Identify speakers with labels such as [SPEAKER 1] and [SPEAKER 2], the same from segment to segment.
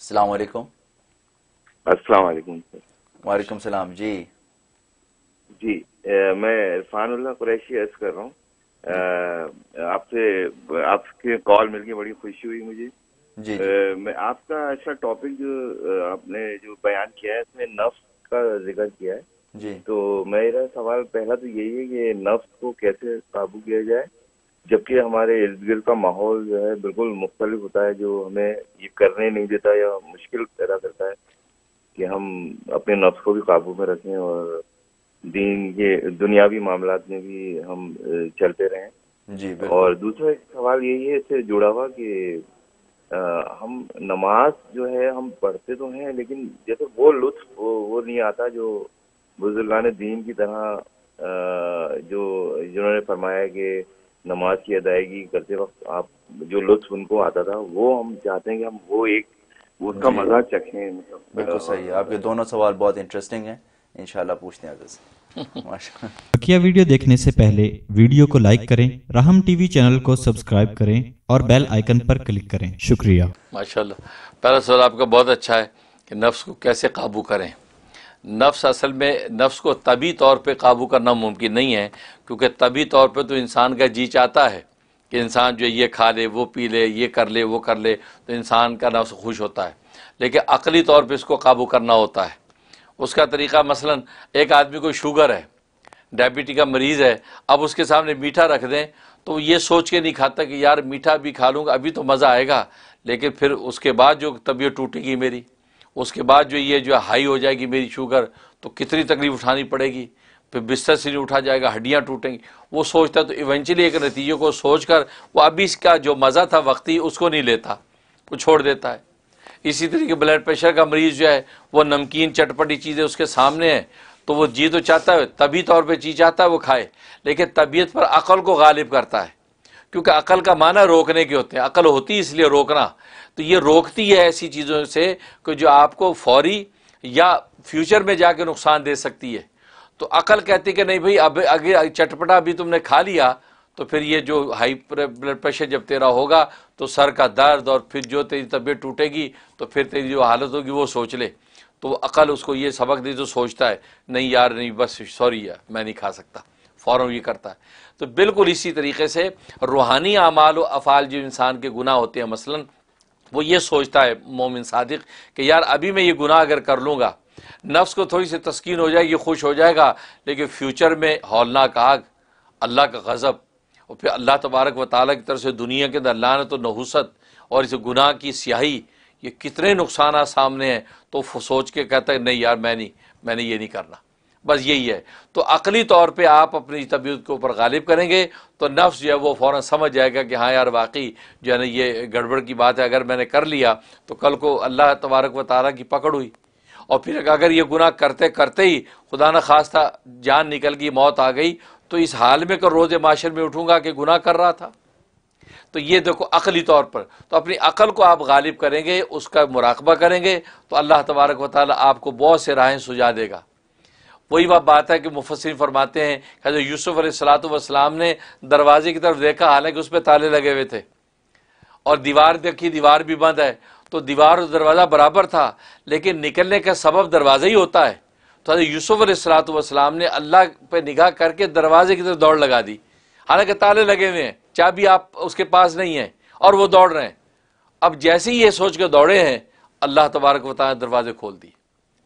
[SPEAKER 1] अस्सलाम वालेकुम अस्सलाम वालेकुम वालेकुम सलाम जी जी ए, मैं इरफानुल्लाह कुरैशी अर्ज कर रहा हूँ eh, आपसे आपके कॉल मिलकर बड़ी खुशी हुई मुझे जी ए, eh, मैं आपका अच्छा टॉपिक जो eh, आपने जो बयान किया है इसमें नफ्स का जिक्र किया है जी तो मेरा सवाल पहला तो यही है कि नफ्स को कैसे काबू किया जाए जबकि हमारे इर्द गिर्द का माहौल जो है बिल्कुल मुख्तलिफ होता है जो हमें ये करने नहीं देता या मुश्किल पैदा करता है कि हम अपने नफ्स को भी काबू में रखें और दीन के दुनियावी मामला में भी हम चलते रहें जी और दूसरा एक सवाल यही है इससे जुड़ा हुआ कि आ, हम नमाज जो है हम पढ़ते तो हैं लेकिन जैसे वो लुत्फ वो, वो नहीं आता जो बुजुर्गान दीन की तरह आ, जो जिन्होंने फरमाया कि नमाज की अदायगी करते वक्त आप जो लुत्फ उनको आता था वो हम चाहते हैं कि हम वो एक उसका मजा चखें मतलब बिल्कुल सही आपके दोनों सवाल बहुत इंटरेस्टिंग इन इंशाल्लाह
[SPEAKER 2] पूछते हैं आगे बकिया वीडियो देखने से पहले वीडियो को लाइक करें राहम टीवी चैनल को सब्सक्राइब करें और बेल आइकन पर क्लिक करें शुक्रिया माशाल्लाह पहला सवाल आपका बहुत अच्छा है कि नफ्स को कैसे काबू करें नफ्स असल में नफ्स को तभी तौर पे काबू करना मुमकिन नहीं है क्योंकि तभी तौर पे तो इंसान का जी चाहता है कि इंसान जो ये खा ले वो पी ले ये कर ले वो कर ले तो इंसान का नफ्स खुश होता है लेकिन अकली तौर पे इसको काबू करना होता है उसका तरीका मसलन एक आदमी को शुगर है डायबिटी का मरीज़ है अब उसके सामने मीठा रख दें तो ये सोच के नहीं खाता कि यार मीठा भी खा लूँगा अभी तो मज़ा आएगा लेकिन फिर उसके बाद जो तबीयत टूटेगी मेरी उसके बाद जो ये जो हाई हो जाएगी मेरी शुगर तो कितनी तकलीफ उठानी पड़ेगी फिर बिस्तर से नहीं उठा जाएगा हड्डियाँ टूटेंगी वो सोचता है तो इवेंचुअली एक नतीजे को सोच कर वो अभी इसका जो मज़ा था वक्ती उसको नहीं लेता वो छोड़ देता है इसी तरीके ब्लड प्रेशर का मरीज़ जो है वो नमकीन चटपटी चीज़ें उसके सामने है तो वो जी तो चाहता है तभी तौर पर जी चाहता है वो खाए लेकिन तबीयत पर अकल को गालिब करता है क्योंकि अकल का माना रोकने के होते हैं अकल होती इसलिए रोकना तो ये रोकती है ऐसी चीज़ों से कि जो आपको फौरी या फ्यूचर में जाके नुकसान दे सकती है तो अकल कहती कि नहीं भाई अब अगर चटपटा अभी तुमने खा लिया तो फिर ये जो हाई ब्लड प्रेशर जब तेरा होगा तो सर का दर्द और फिर जो तेरी तबीयत टूटेगी तो फिर तेरी जो हालत होगी वो सोच ले तो अकल उसको ये सबक दे जो सोचता है नहीं यार नहीं बस सॉरी यार मैं नहीं खा सकता फ़ौर ये करता है तो बिल्कुल इसी तरीके से रूहानी अमाल अफ़ाल जो इंसान के गुनाह होते हैं मसलन वो ये सोचता है मोमिन सादिक कि यार अभी मैं ये गुनाह अगर कर लूँगा नफ्स को थोड़ी सी तस्कीन हो जाएगी खुश हो जाएगा लेकिन फ्यूचर में हौलनाक आग अल्लाह का गज़ब और फिर अल्लाह तबारक व ताली की तरफ से दुनिया के अंदर अल्लाह ने तो नहुसत और इस गुनाह की स्याही ये कितने नुकसान सामने हैं तो सोच के कहता है नहीं यार मैं नहीं मैंने ये नहीं करना बस यही है तो अकली तौर पे आप अपनी तबीयत के ऊपर गालिब करेंगे तो नफ्स जो है वो फ़ौर समझ जाएगा कि हाँ यार वाकई जो है ना ये गड़बड़ की बात है अगर मैंने कर लिया तो कल को अल्लाह तबारक व ताली की पकड़ हुई और फिर अगर ये गुनाह करते करते ही खुदा न खास्ता जान निकल गई मौत आ गई तो इस हाल में कर रोज़े माशर में उठूँगा कि गुनाह कर रहा था तो ये देखो अकली तौर पर तो अपनी अकल को आप गालिब करेंगे उसका मुराकबा करेंगे तो अल्लाह तबारक वाली आपको बहुत से राहें सुझा देगा वही वह बात है कि मुफसिन फरमाते हैं कि जो यूसुफ सलात वसलाम ने दरवाजे की तरफ देखा हालांकि उस पर ताले लगे हुए थे और दीवार देखी दीवार भी बंद है तो दीवार और दरवाज़ा बराबर था लेकिन निकलने का सबब दरवाज़ा ही होता है तो यूसुफ सलात वसलाम ने अल्लाह पर निगाह करके दरवाजे की तरफ दौड़ लगा दी हालांकि ताले लगे हुए हैं चाबी आप उसके पास नहीं है और वो दौड़ रहे हैं अब जैसे ही ये सोच कर दौड़े हैं अल्लाह तबारक वाल दरवाजे खोल दिए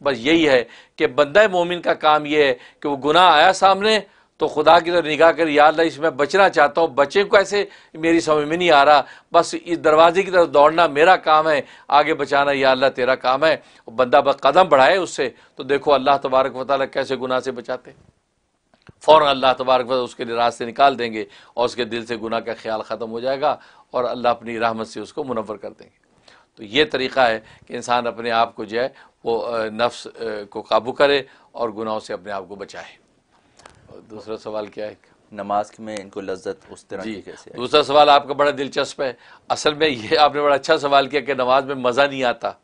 [SPEAKER 2] बस यही है कि बंदा मोमिन का काम यह है कि वह गुनाह आया सामने तो खुदा की तरफ निगाह कर याद अल्लाह इसमें बचना चाहता हूँ बच्चे को ऐसे मेरी समझ में नहीं आ रहा बस इस दरवाजे की तरफ दौड़ना मेरा काम है आगे बचाना या अल्लाह तेरा काम है बंदा बस कदम बढ़ाए उससे तो देखो अल्लाह तबारक वाली कैसे गुनाह से बचाते फ़ौर अल्लाह तबारक वाली उसके लिए रास्ते निकाल देंगे और उसके दिल से गुना का ख्याल ख़त्म हो जाएगा और अल्लाह अपनी रहमत से उसको मुनवर कर देंगे तो ये तरीका है कि इंसान अपने आप को जो है वो नफ्स को काबू करे और गुनाहों से अपने आप को बचाए दूसरा सवाल क्या है नमाज में इनको लज्जत उस तरह जी कैसे दूसरा सवाल आपका बड़ा दिलचस्प है असल में ये आपने बड़ा अच्छा सवाल किया कि नमाज में मज़ा नहीं आता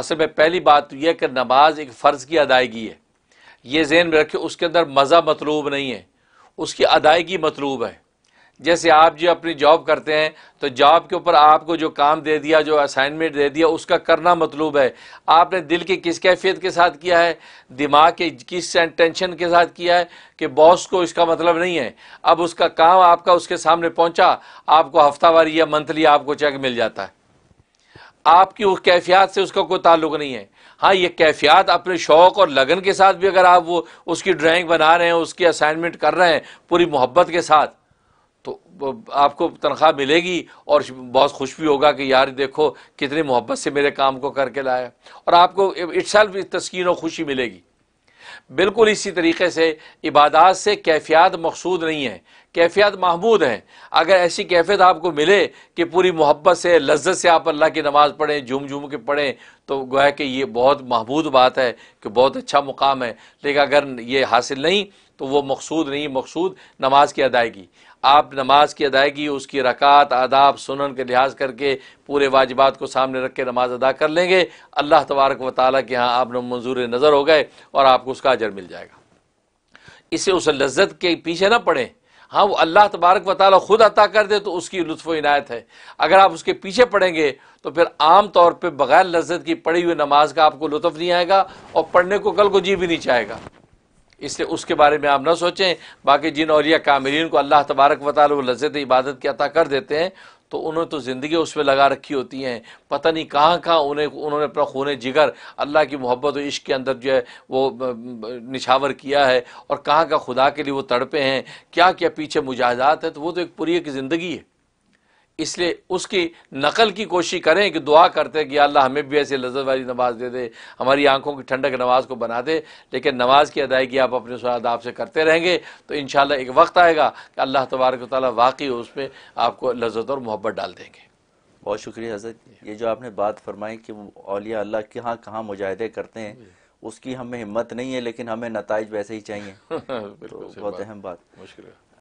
[SPEAKER 2] असल में पहली बात तो यह कि नमाज एक फ़र्ज़ की अदायगी है ये जहन में रखे उसके अंदर मज़ा मतलूब नहीं है उसकी अदायगी मतलूब है जैसे आप जो अपनी जॉब करते हैं तो जॉब के ऊपर आपको जो काम दे दिया जो असाइनमेंट दे दिया उसका करना मतलूब है आपने दिल की किस कैफियत के साथ किया है दिमाग के किस टेंशन के साथ किया है कि बॉस को इसका मतलब नहीं है अब उसका काम आपका उसके सामने पहुंचा आपको हफ्तावारी या मंथली आपको चेक मिल जाता है आपकी उस कैफियात से उसका कोई ताल्लुक नहीं है हाँ ये कैफियात अपने शौक़ और लगन के साथ भी अगर आप वो उसकी ड्राइंग बना रहे हैं उसकी असाइनमेंट कर रहे हैं पूरी मोहब्बत के साथ तो आपको तनख्वाह मिलेगी और बहुत खुश भी होगा कि यार देखो कितनी मोहब्बत से मेरे काम को करके लाया और आपको इट्सल भी तस्किन और खुशी मिलेगी बिल्कुल इसी तरीके से इबादत से कैफियत मकसूद नहीं है कैफियत महमूद हैं अगर ऐसी कैफियत आपको मिले कि पूरी मोहब्बत से लज्जत से आप अल्लाह की नमाज़ पढ़ें झूम झूम के पढ़ें तो गोया कि ये बहुत महमूद बात है कि बहुत अच्छा मुकाम है लेकिन अगर ये हासिल नहीं तो वो मकसूद नहीं मकसूद नमाज की अदायगी आप नमाज की अदायगी उसकी रकात आदाब सुनन के लिहाज करके पूरे वाजिबात को सामने रख के नमाज अदा कर लेंगे अल्लाह तबारक व ताली के यहाँ आप मंजूर नज़र हो गए और आपको उसका अजर मिल जाएगा इसे उस लज्जत के पीछे ना पड़े हाँ वो अल्लाह तबारक व ताली ख़ुद अता कर दे तो उसकी लुत्फ़ इनायत है अगर आप उसके पीछे पड़ेंगे तो फिर आम तौर पर बग़ैर लज्जत की पढ़ी हुई नमाज का आपको लुत्फ़ नहीं आएगा और पढ़ने को कल को जी भी नहीं चाहेगा इसलिए उसके बारे में आप ना सोचें बाकी जिन और कामरीन को अल्लाह तबारक वाल लज्जत इबादत की अता कर देते हैं तो उन्होंने तो ज़िंदगी उसमें लगा रखी होती हैं पता नहीं कहाँ कहाँ उन्हें उन्होंने अपना खून जिगर अल्लाह की मोहब्बत और इश्क के अंदर जो है वो निछावर किया है और कहाँ का खुदा के लिए वो तड़पे हैं क्या क्या पीछे मुजाहदात है तो वो तो एक पूरी एक ज़िंदगी है इसलिए उसकी नकल की कोशिश करें कि दुआ करते हैं कि अल्लाह हमें भी ऐसी लज्जत वाली नमाज दे दे हमारी आंखों की ठंडक नमाज को बना दे लेकिन नमाज की अदायगी आप अपने सरादाब से करते रहेंगे तो इन एक वक्त आएगा कि अल्लाह तबारक ताली वाकई उस पर आपको लज्जत और मोहब्बत डाल देंगे बहुत शुक्रिया हजरत ये जो आपने बात फरमाई कि अलिया अल्लाह के यहाँ कहाँ मुजाहदे करते हैं उसकी हमें हिम्मत नहीं है लेकिन हमें नतज वैसे
[SPEAKER 1] ही चाहिए तो बहुत अहम बात मुश्किल